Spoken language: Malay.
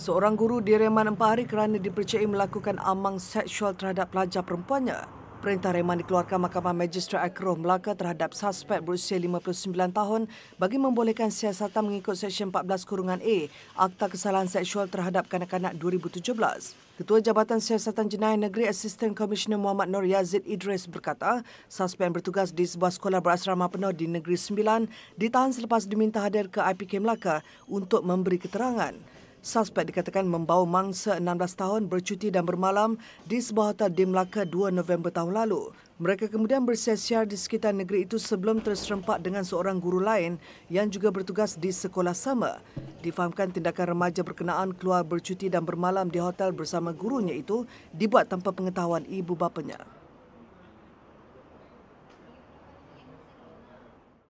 Seorang guru direman empat hari kerana dipercayai melakukan amang seksual terhadap pelajar perempuannya. Perintah reman dikeluarkan Mahkamah Magistrat Akroh Melaka terhadap suspek berusia 59 tahun bagi membolehkan siasatan mengikut Seksyen 14A Akta Kesalahan Seksual Terhadap Kanak-Kanak 2017. Ketua Jabatan Siasatan Jenayah Negeri Assistant Commissioner Muhammad Nur Yazid Idris berkata, suspek yang bertugas di sebuah sekolah berasrama penuh di Negeri Sembilan ditahan selepas diminta hadir ke IPK Melaka untuk memberi keterangan. Suspek dikatakan membawa mangsa 16 tahun bercuti dan bermalam di sebuah hotel di Melaka 2 November tahun lalu. Mereka kemudian bersesiar di sekitar negeri itu sebelum terserempak dengan seorang guru lain yang juga bertugas di sekolah sama. Difahamkan tindakan remaja berkenaan keluar bercuti dan bermalam di hotel bersama gurunya itu dibuat tanpa pengetahuan ibu bapanya.